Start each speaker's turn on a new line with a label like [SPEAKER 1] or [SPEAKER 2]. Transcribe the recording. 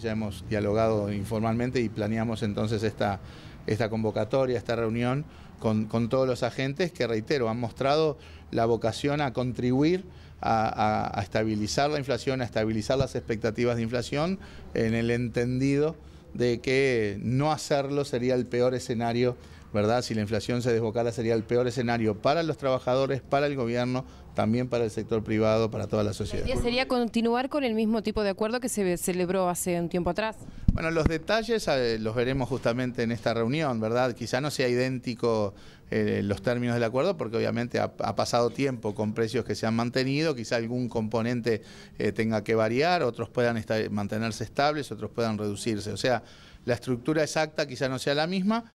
[SPEAKER 1] Ya hemos dialogado informalmente y planeamos entonces esta, convocatoria, esta reunión con, todos los agentes que, reitero, han mostrado la vocación a contribuir a estabilizar la inflación, a estabilizar las expectativas de inflación en el entendido de que no hacerlo sería el peor escenario, ¿verdad? Si la inflación se desbocara sería el peor escenario para los trabajadores, para el gobierno, también para el sector privado, para toda la sociedad.
[SPEAKER 2] sería continuar con el mismo tipo de acuerdo que se celebró hace un tiempo atrás.
[SPEAKER 1] Bueno, los detalles eh, los veremos justamente en esta reunión, ¿verdad? Quizá no sea idéntico eh, los términos del acuerdo, porque obviamente ha, pasado tiempo con precios que se han mantenido, quizá algún componente eh, tenga que variar, otros puedan mantenerse estables, otros puedan reducirse. O sea, la estructura exacta quizá no sea la misma.